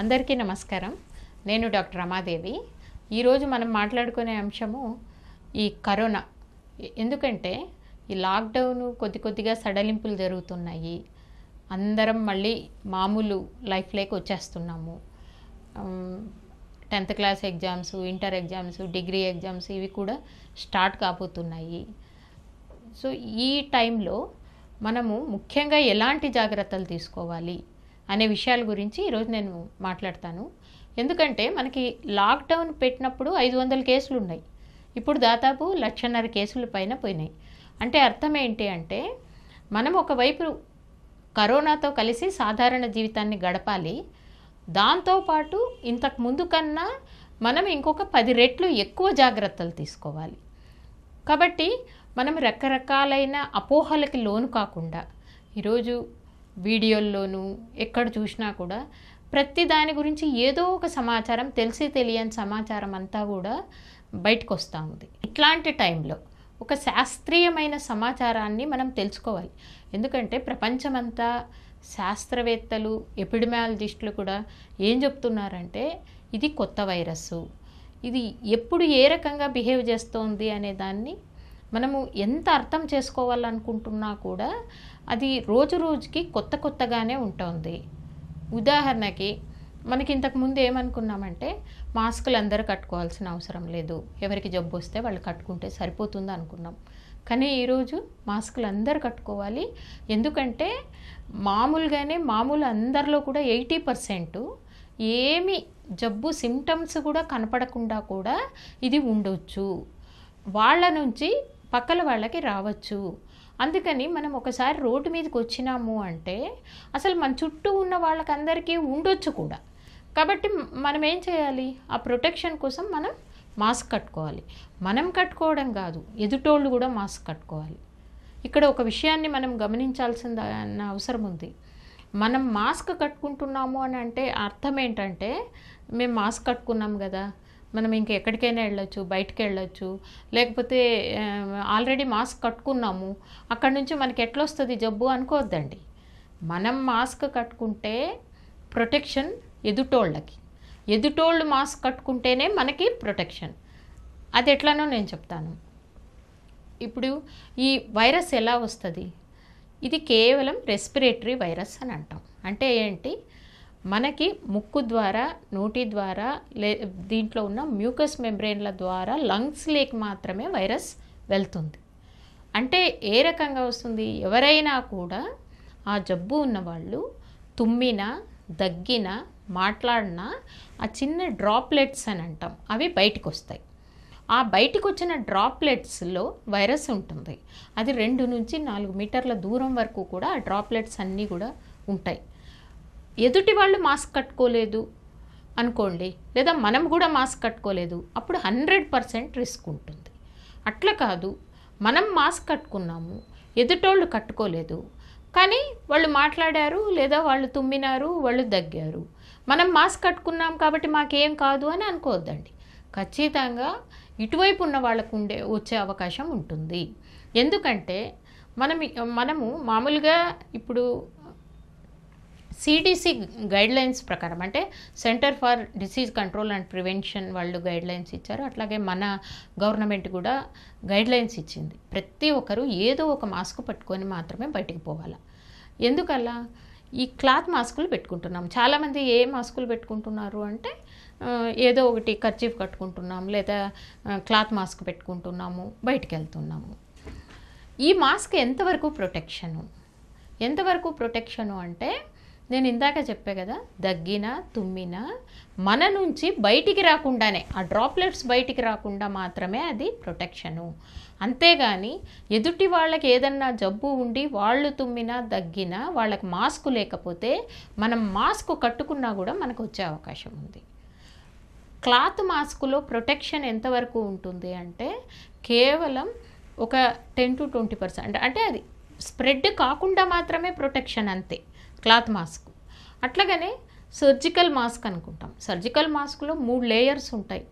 అందరికీ నమస్కారం నేను డాక్టర్ రమాదేవి ఈరోజు మనం మాట్లాడుకునే అంశము ఈ కరోనా ఎందుకంటే ఈ లాక్డౌన్ కొద్ది కొద్దిగా సడలింపులు జరుగుతున్నాయి అందరం మళ్ళీ మామూలు లైఫ్ లేక వచ్చేస్తున్నాము tenth class exams inter exams degree exams ఇవి కూడా స్టార్ట్ కాబోతున్నాయి సో ఈ టైంలో మనము ముఖ్యంగా ఎలాంటి జాగ్రత్తలు తీసుకోవాలి అనే విషయాల గురించి ఈరోజు నేను మాట్లాడతాను ఎందుకంటే మనకి లాక్డౌన్ పెట్టినప్పుడు ఐదు వందల కేసులు ఉన్నాయి ఇప్పుడు దాదాపు లక్షన్నర కేసుల పైన పోయినాయి అంటే అర్థం ఏంటి అంటే మనం ఒకవైపు కరోనాతో కలిసి సాధారణ జీవితాన్ని గడపాలి దాంతోపాటు ఇంతకు ముందు కన్నా మనం ఇంకొక పది రెట్లు ఎక్కువ జాగ్రత్తలు తీసుకోవాలి కాబట్టి మనం రకరకాలైన అపోహలకి లోను కాకుండా ఈరోజు వీడియోల్లోనూ ఎక్కడ చూసినా కూడా ప్రతి దాని గురించి ఏదో ఒక సమాచారం తెలిసి తెలియని సమాచారం అంతా కూడా బయటకు వస్తూ ఉంది ఇట్లాంటి టైంలో ఒక శాస్త్రీయమైన సమాచారాన్ని మనం తెలుసుకోవాలి ఎందుకంటే ప్రపంచమంతా శాస్త్రవేత్తలు ఎపిడిమాలజిస్టులు కూడా ఏం చెప్తున్నారంటే ఇది కొత్త వైరస్ ఇది ఎప్పుడు ఏ రకంగా బిహేవ్ చేస్తోంది అనే దాన్ని మనము ఎంత అర్థం చేసుకోవాలనుకుంటున్నా కూడా అది రోజు రోజుకి కొత్త కొత్తగానే ఉంటుంది ఉదాహరణకి మనకి ఇంతకుముందు ఏమనుకున్నామంటే మాస్కులు అందరూ కట్టుకోవాల్సిన అవసరం లేదు ఎవరికి జబ్బు వస్తే వాళ్ళు కట్టుకుంటే సరిపోతుంది అనుకున్నాం కానీ ఈరోజు మాస్కులు అందరూ కట్టుకోవాలి ఎందుకంటే మామూలుగానే మామూలు అందరిలో కూడా ఎయిటీ పర్సెంట్ ఏమి జబ్బు సిమ్టమ్స్ కూడా కనపడకుండా కూడా ఇది ఉండొచ్చు వాళ్ళ నుంచి పక్కల వాళ్ళకి రావచ్చు అందుకని మనం ఒకసారి రోడ్డు మీదకి వచ్చినాము అంటే అసలు మన చుట్టూ ఉన్న వాళ్ళకందరికీ ఉండొచ్చు కూడా కాబట్టి మనం ఏం చేయాలి ఆ ప్రొటెక్షన్ కోసం మనం మాస్క్ కట్టుకోవాలి మనం కట్టుకోవడం కాదు ఎదుటోళ్ళు కూడా మాస్క్ కట్టుకోవాలి ఇక్కడ ఒక విషయాన్ని మనం గమనించాల్సిన అవసరం ఉంది మనం మాస్క్ కట్టుకుంటున్నాము అని అంటే అర్థం ఏంటంటే మేము మాస్క్ కట్టుకున్నాం కదా మనం ఇంక ఎక్కడికైనా వెళ్ళొచ్చు బయటకు వెళ్ళొచ్చు లేకపోతే ఆల్రెడీ మాస్క్ కట్టుకున్నాము అక్కడి నుంచి మనకి వస్తుంది జబ్బు అనుకోవద్దండి మనం మాస్క్ కట్టుకుంటే ప్రొటెక్షన్ ఎదుటోళ్ళకి ఎదుటోళ్ళు మాస్క్ కట్టుకుంటేనే మనకి ప్రొటెక్షన్ అది ఎట్లానో నేను చెప్తాను ఇప్పుడు ఈ వైరస్ ఎలా వస్తుంది ఇది కేవలం రెస్పిరేటరీ వైరస్ అని అంటాం అంటే ఏంటి మనకి ముక్కు ద్వారా నోటి ద్వారా లే దీంట్లో ఉన్న మ్యూకస్ మెంబ్రెయిన్ల ద్వారా లంగ్స్ లేక్ మాత్రమే వైరస్ వెళ్తుంది అంటే ఏ రకంగా వస్తుంది ఎవరైనా కూడా ఆ జబ్బు ఉన్నవాళ్ళు తుమ్మినా దగ్గినా మాట్లాడినా ఆ చిన్న డ్రాప్లెట్స్ అని అంటాం అవి బయటకు వస్తాయి ఆ బయటకు వచ్చిన డ్రాప్లెట్స్లో వైరస్ ఉంటుంది అది రెండు నుంచి నాలుగు మీటర్ల దూరం వరకు కూడా ఆ డ్రాప్లెట్స్ అన్నీ కూడా ఉంటాయి ఎదుటి వాళ్ళు మాస్క్ కట్టుకోలేదు అనుకోండి లేదా మనం కూడా మాస్క్ కట్టుకోలేదు అప్పుడు హండ్రెడ్ పర్సెంట్ రిస్క్ ఉంటుంది అట్లా కాదు మనం మాస్క్ కట్టుకున్నాము ఎదుటోళ్ళు కట్టుకోలేదు కానీ వాళ్ళు మాట్లాడారు లేదా వాళ్ళు తుమ్మినారు వాళ్ళు దగ్గారు మనం మాస్క్ కట్టుకున్నాం కాబట్టి మాకేం కాదు అని అనుకోవద్దండి ఖచ్చితంగా ఇటువైపు ఉన్న వాళ్ళకు ఉండే వచ్చే అవకాశం ఉంటుంది ఎందుకంటే మనం మనము మామూలుగా ఇప్పుడు సిడిసి గైడ్లైన్స్ ప్రకారం అంటే centre for disease control and prevention వాళ్ళు గైడ్లైన్స్ ఇచ్చారు అట్లాగే మన గవర్నమెంట్ కూడా గైడ్లైన్స్ ఇచ్చింది ప్రతి ఒక్కరూ ఏదో ఒక మాస్క్ పట్టుకొని మాత్రమే బయటికి పోవాలి ఎందుకలా ఈ క్లాత్ మాస్కులు పెట్టుకుంటున్నాం చాలామంది ఏ మాస్కులు పెట్టుకుంటున్నారు అంటే ఏదో ఒకటి కర్చీఫ్ కట్టుకుంటున్నాం లేదా క్లాత్ మాస్క్ పెట్టుకుంటున్నాము బయటికి వెళ్తున్నాము ఈ మాస్క్ ఎంతవరకు ప్రొటెక్షను ఎంతవరకు ప్రొటెక్షను అంటే నేను ఇందాక చెప్పే కదా దగ్గినా తుమ్మిన మన నుంచి బయటికి రాకుండానే ఆ డ్రాప్లెట్స్ బయటికి రాకుండా మాత్రమే అది ప్రొటెక్షను అంతేగాని ఎదుటి వాళ్ళకి ఏదన్నా జబ్బు ఉండి వాళ్ళు తుమ్మినా దగ్గినా వాళ్ళకి మాస్క్ లేకపోతే మనం మాస్క్ కట్టుకున్నా కూడా మనకు వచ్చే అవకాశం ఉంది క్లాత్ మాస్కులో ప్రొటెక్షన్ ఎంతవరకు ఉంటుంది అంటే కేవలం ఒక టెన్ టు ట్వంటీ పర్సెంట్ అంటే అది స్ప్రెడ్ కాకుండా మాత్రమే ప్రొటెక్షన్ అంతే క్లాత్ మాస్క్ అట్లాగనే సర్జికల్ మాస్క్ అనుకుంటాం సర్జికల్ మాస్క్లో మూడు లేయర్స్ ఉంటాయి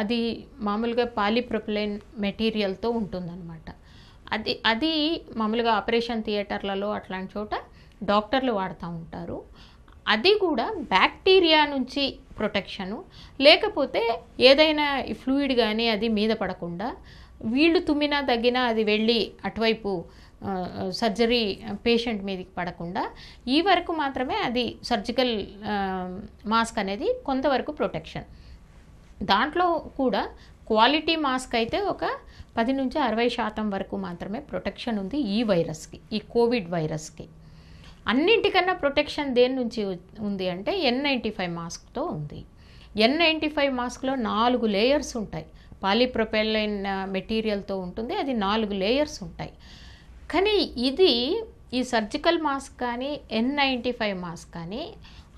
అది మామూలుగా పాలిప్రొపిలైన్ మెటీరియల్తో ఉంటుందన్నమాట అది అది మామూలుగా ఆపరేషన్ థియేటర్లలో అట్లాంటి చోట డాక్టర్లు వాడుతూ ఉంటారు అది కూడా బ్యాక్టీరియా నుంచి ప్రొటెక్షను లేకపోతే ఏదైనా ఫ్లూయిడ్ కానీ అది మీద పడకుండా వీళ్ళు తుమ్మినా తగ్గినా అది వెళ్ళి అటువైపు సర్జరీ పేషెంట్ మీదకి పడకుండా ఈ వరకు మాత్రమే అది సర్జికల్ మాస్క్ అనేది కొంతవరకు ప్రొటెక్షన్ దాంట్లో కూడా క్వాలిటీ మాస్క్ అయితే ఒక పది నుంచి అరవై శాతం వరకు మాత్రమే ప్రొటెక్షన్ ఉంది ఈ వైరస్కి ఈ కోవిడ్ వైరస్కి అన్నింటికన్నా ప్రొటెక్షన్ దేని నుంచి ఉంది అంటే ఎన్ నైంటీ ఫైవ్ మాస్క్తో ఉంది ఎన్ నైంటీ ఫైవ్ మాస్క్లో నాలుగు లేయర్స్ ఉంటాయి పాలీప్రొపెలైన్ మెటీరియల్తో uh, ఉంటుంది అది నాలుగు లేయర్స్ ఉంటాయి కానీ ఇది ఈ సర్జికల్ మాస్క్ కానీ ఎన్ నైంటీ ఫైవ్ మాస్క్ కానీ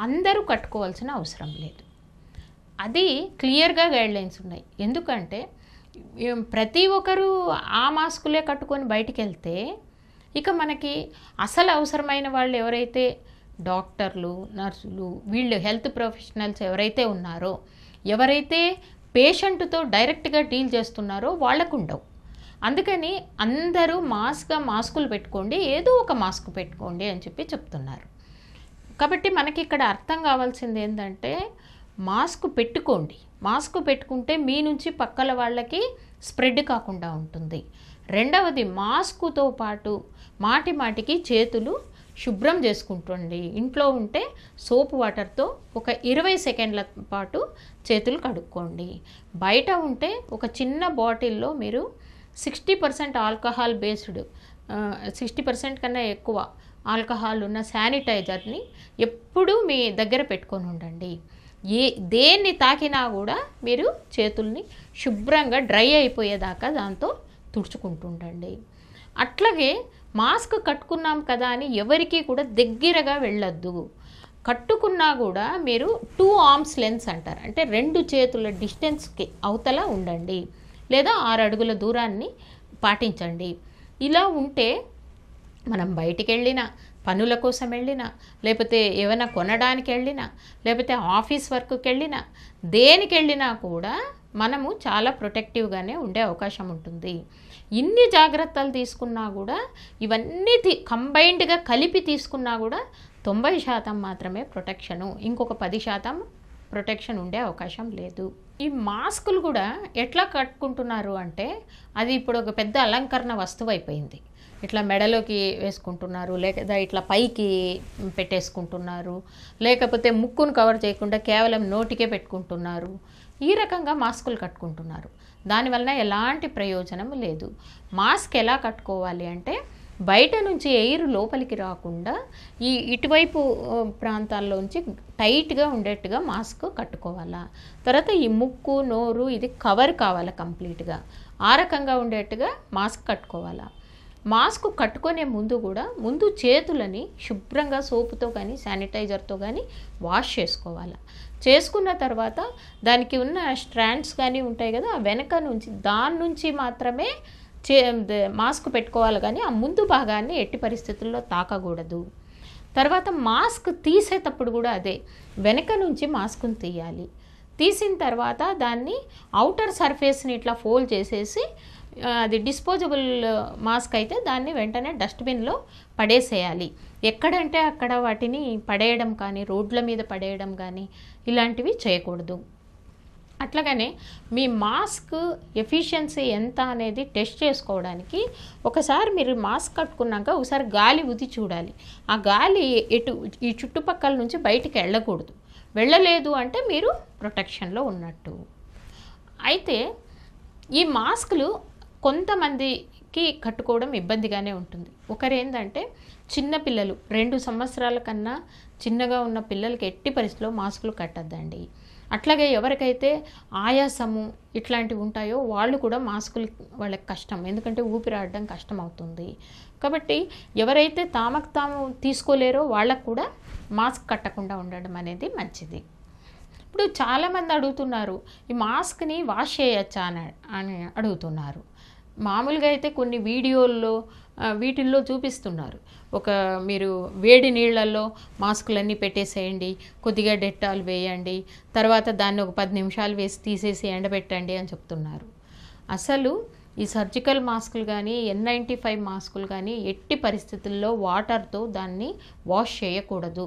అందరూ కట్టుకోవాల్సిన అవసరం లేదు అది క్లియర్గా గైడ్లైన్స్ ఉన్నాయి ఎందుకంటే ప్రతి ఒక్కరూ ఆ మాస్కులే కట్టుకొని బయటికి వెళ్తే ఇక మనకి అసలు అవసరమైన వాళ్ళు ఎవరైతే డాక్టర్లు నర్సులు వీళ్ళు హెల్త్ ప్రొఫెషనల్స్ ఎవరైతే ఉన్నారో ఎవరైతే పేషెంట్తో డైరెక్ట్గా డీల్ చేస్తున్నారో వాళ్ళకు ఉండవు అందుకని అందరూ మాస్క్గా మాస్కులు పెట్టుకోండి ఏదో ఒక మాస్క్ పెట్టుకోండి అని చెప్పి చెప్తున్నారు కాబట్టి మనకి ఇక్కడ అర్థం కావాల్సింది ఏంటంటే మాస్క్ పెట్టుకోండి మాస్క్ పెట్టుకుంటే మీ నుంచి పక్కల వాళ్ళకి స్ప్రెడ్ కాకుండా ఉంటుంది రెండవది మాస్కుతో పాటు మాటి మాటికి చేతులు శుభ్రం చేసుకుంటుండి ఇంట్లో ఉంటే సోప్ వాటర్తో ఒక ఇరవై సెకండ్ల పాటు చేతులు కడుక్కోండి బయట ఉంటే ఒక చిన్న బాటిల్లో మీరు sixty percent alcohol based sixty percent కన్నా ఎక్కువ ఆల్కహాల్ ఉన్న శానిటైజర్ని ఎప్పుడూ మీ దగ్గర పెట్టుకొని ఉండండి ఏ దేన్ని తాకినా కూడా మీరు చేతుల్ని శుభ్రంగా డ్రై అయిపోయేదాకా దాంతో తుడుచుకుంటుండండి అట్లాగే మాస్క్ కట్టుకున్నాం కదా అని ఎవరికీ కూడా దగ్గరగా వెళ్ళొద్దు కట్టుకున్నా కూడా మీరు టూ ఆర్మ్స్ లెన్స్ అంటారు అంటే రెండు చేతుల డిస్టెన్స్కి అవతల ఉండండి లేదా ఆరు అడుగుల దూరాన్ని పాటించండి ఇలా ఉంటే మనం బయటికి వెళ్ళినా పనుల కోసం వెళ్ళినా లేకపోతే ఏమైనా కొనడానికి వెళ్ళినా లేకపోతే ఆఫీస్ వర్క్కి వెళ్ళినా దేనికి వెళ్ళినా కూడా మనము చాలా ప్రొటెక్టివ్గానే ఉండే అవకాశం ఉంటుంది ఇన్ని జాగ్రత్తలు తీసుకున్నా కూడా ఇవన్నీ కంబైన్డ్గా కలిపి తీసుకున్నా కూడా తొంభై శాతం మాత్రమే ప్రొటెక్షను ఇంకొక పది శాతం ప్రొటెక్షన్ ఉండే అవకాశం లేదు ఈ మాస్కులు కూడా ఎట్లా కట్టుకుంటున్నారు అంటే అది ఇప్పుడు ఒక పెద్ద అలంకరణ వస్తువు అయిపోయింది ఇట్లా మెడలోకి వేసుకుంటున్నారు లేదా ఇట్లా పైకి పెట్టేసుకుంటున్నారు లేకపోతే ముక్కును కవర్ చేయకుండా కేవలం నోటికే పెట్టుకుంటున్నారు ఈ రకంగా మాస్కులు కట్టుకుంటున్నారు దానివల్ల ఎలాంటి ప్రయోజనం లేదు మాస్క్ ఎలా కట్టుకోవాలి అంటే బయట నుంచి ఎయిర్ లోపలికి రాకుండా ఈ ఇటువైపు ప్రాంతాల్లోంచి టైట్గా ఉండేట్టుగా మాస్క్ కట్టుకోవాలా తర్వాత ఈ ముక్కు నోరు ఇది కవర్ కావాలి కంప్లీట్గా ఆ రకంగా ఉండేట్టుగా మాస్క్ కట్టుకోవాలా మాస్క్ కట్టుకునే ముందు కూడా ముందు చేతులని శుభ్రంగా సోపుతో కానీ శానిటైజర్తో కానీ వాష్ చేసుకోవాలి చేసుకున్న తర్వాత దానికి ఉన్న స్ట్రాండ్స్ కానీ ఉంటాయి కదా ఆ వెనక నుంచి దాని నుంచి మాత్రమే చే మాస్క్ పెట్టుకోవాలి కానీ ఆ ముందు భాగాన్ని ఎట్టి పరిస్థితుల్లో తాకకూడదు తర్వాత మాస్క్ తీసేటప్పుడు కూడా అదే వెనక నుంచి మాస్క్ని తీయాలి తీసిన తర్వాత దాన్ని అవుటర్ సర్ఫేస్ని ఇట్లా ఫోల్డ్ చేసేసి అది డిస్పోజబుల్ మాస్క్ అయితే దాన్ని వెంటనే డస్ట్బిన్లో పడేసేయాలి ఎక్కడంటే అక్కడ వాటిని పడేయడం కానీ రోడ్ల మీద పడేయడం కానీ ఇలాంటివి చేయకూడదు అట్లాగనే మీ మాస్క్ ఎఫిషియన్సీ ఎంత అనేది టెస్ట్ చేసుకోవడానికి ఒకసారి మీరు మాస్క్ కట్టుకున్నాక ఒకసారి గాలి ఉది చూడాలి ఆ గాలి ఎటు ఈ చుట్టుపక్కల నుంచి బయటికి వెళ్ళకూడదు వెళ్ళలేదు అంటే మీరు ప్రొటెక్షన్లో ఉన్నట్టు అయితే ఈ మాస్కులు కొంతమందికి కట్టుకోవడం ఇబ్బందిగానే ఉంటుంది ఒకరేందంటే చిన్న పిల్లలు రెండు సంవత్సరాల కన్నా చిన్నగా ఉన్న పిల్లలకి ఎట్టి పరిస్థితిలో మాస్కులు కట్టద్దండి అట్లాగే ఎవరికైతే ఆయాసము ఇట్లాంటివి ఉంటాయో వాళ్ళు కూడా మాస్కులు వాళ్ళకి కష్టం ఎందుకంటే ఊపిరాడడం కష్టం అవుతుంది కాబట్టి ఎవరైతే తామకు తాము తీసుకోలేరో వాళ్ళకు కూడా మాస్క్ కట్టకుండా ఉండడం అనేది మంచిది ఇప్పుడు చాలామంది అడుగుతున్నారు ఈ మాస్క్ని వాష్ చేయొచ్చా అని అని అడుగుతున్నారు మామూలుగా అయితే కొన్ని వీడియోల్లో వీటిల్లో చూపిస్తున్నారు ఒక మీరు వేడి నీళ్ళల్లో మాస్కులన్నీ పెట్టేసేయండి కొద్దిగా డెట్టాలు వేయండి తర్వాత దాన్ని ఒక పది నిమిషాలు వేసి తీసేసి ఎండబెట్టండి అని చెప్తున్నారు అసలు ఈ సర్జికల్ మాస్కులు కానీ ఎన్ నైంటీ ఫైవ్ మాస్కులు కానీ ఎట్టి పరిస్థితుల్లో వాటర్తో దాన్ని వాష్ చేయకూడదు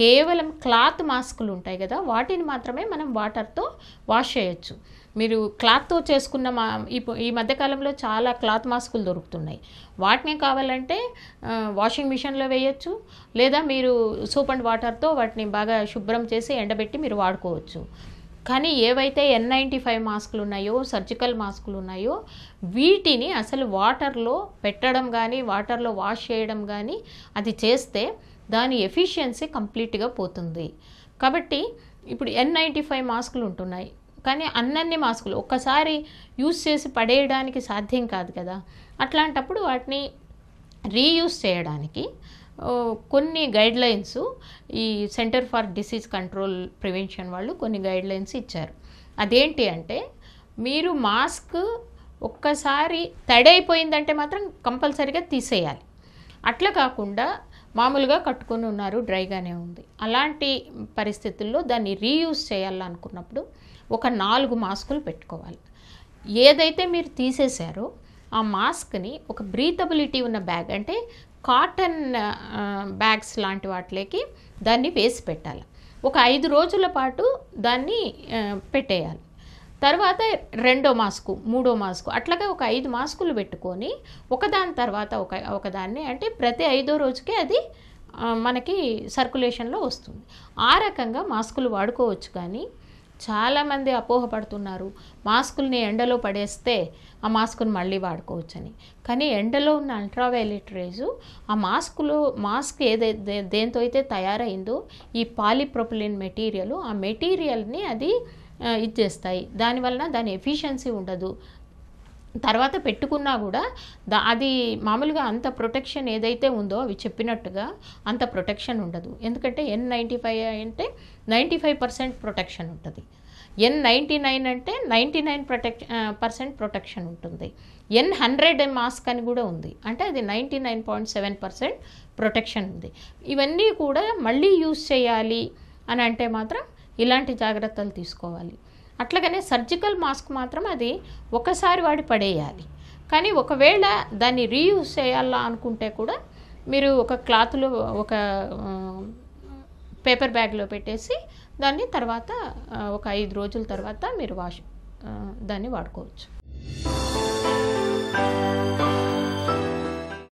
కేవలం క్లాత్ మాస్కులు ఉంటాయి కదా వాటిని మాత్రమే మనం వాటర్తో వాష్ చేయొచ్చు మీరు క్లాత్తో చేసుకున్న మా ఈ మధ్యకాలంలో చాలా క్లాత్ మాస్కులు దొరుకుతున్నాయి వాటిని కావాలంటే వాషింగ్ మిషన్లో వేయచ్చు లేదా మీరు సోప్ అండ్ వాటర్తో వాటిని బాగా శుభ్రం చేసి ఎండబెట్టి మీరు వాడుకోవచ్చు కానీ ఏవైతే ఎన్ నైంటీ ఫైవ్ మాస్కులు ఉన్నాయో సర్జికల్ మాస్కులు ఉన్నాయో వీటిని అసలు వాటర్లో పెట్టడం కానీ వాటర్లో వాష్ చేయడం కానీ అది చేస్తే దాని ఎఫిషియన్సీ కంప్లీట్గా పోతుంది కాబట్టి ఇప్పుడు ఎన్ నైంటీ ఫైవ్ మాస్కులు ఉంటున్నాయి కానీ అన్నన్ని మాస్కులు ఒక్కసారి యూస్ చేసి పడేయడానికి సాధ్యం కాదు కదా అట్లాంటప్పుడు వాటిని రీయూస్ చేయడానికి కొన్ని గైడ్లైన్స్ ఈ centre for disease control prevention వాళ్ళు కొన్ని గైడ్లైన్స్ ఇచ్చారు అదేంటి అంటే మీరు మాస్క్ ఒక్కసారి తడైపోయిందంటే మాత్రం కంపల్సరీగా తీసేయాలి అట్లా కాకుండా మామూలుగా కట్టుకొని ఉన్నారు డ్రైగానే ఉంది అలాంటి పరిస్థితుల్లో దాన్ని రీయూస్ చేయాలనుకున్నప్పుడు ఒక నాలుగు మాస్కులు పెట్టుకోవాలి ఏదైతే మీరు తీసేశారో ఆ మాస్క్ని ఒక బ్రీతబిలిటీ ఉన్న బ్యాగ్ అంటే కాటన్ బ్యాగ్స్ లాంటి వాటిలోకి దాన్ని వేసి పెట్టాలి ఒక ఐదు రోజుల పాటు దాన్ని పెట్టేయాలి తర్వాత రెండో మాస్కు మూడో మాస్కు అట్లాగే ఒక ఐదు మాస్కులు పెట్టుకొని ఒకదాని తర్వాత ఒక ఒకదాన్ని అంటే ప్రతి ఐదో రోజుకే అది మనకి సర్కులేషన్లో వస్తుంది ఆ రకంగా మాస్కులు వాడుకోవచ్చు కానీ చాలామంది అపోహపడుతున్నారు మాస్కుల్ని ఎండలో పడేస్తే ఆ మాస్కును మళ్ళీ వాడుకోవచ్చని కానీ ఎండలో ఉన్న అల్ట్రావైలెట్ రేజు ఆ మాస్కులో మాస్క్ ఏదైతే దేంతో అయితే తయారైందో ఈ పాలిప్రొపిలిన్ మెటీరియల్ ఆ మెటీరియల్ని అది ఇచ్చేస్తాయి దానివలన దాని ఎఫిషియన్సీ ఉండదు తర్వాత పెట్టుకున్నా కూడా దా అది మామూలుగా అంత ప్రొటెక్షన్ ఏదైతే ఉందో అవి చెప్పినట్టుగా అంత ప్రొటెక్షన్ ఉండదు ఎందుకంటే ఎన్ నైంటీ ఫైవ్ అంటే నైంటీ ఫైవ్ పర్సెంట్ ప్రొటెక్షన్ ఉంటుంది ఎన్ నైంటీ నైన్ అంటే ninety nine protect percent protection ఉంటుంది ఎన్ హండ్రెడ్ మాస్క్ అని కూడా ఉంది అంటే అది ninety nine point seven percent protection ఉంది ఇవన్నీ కూడా మళ్ళీ యూస్ చేయాలి అని అంటే మాత్రం ఇలాంటి జాగ్రత్తలు తీసుకోవాలి అట్లాగనే సర్జికల్ మాస్క్ మాత్రం అది ఒకసారి వాడి పడేయాలి కానీ ఒకవేళ దాన్ని రీయూజ్ చేయాలా అనుకుంటే కూడా మీరు ఒక క్లాత్లో ఒక పేపర్ బ్యాగ్లో పెట్టేసి దాన్ని తర్వాత ఒక ఐదు రోజుల తర్వాత మీరు వాష్ దాన్ని వాడుకోవచ్చు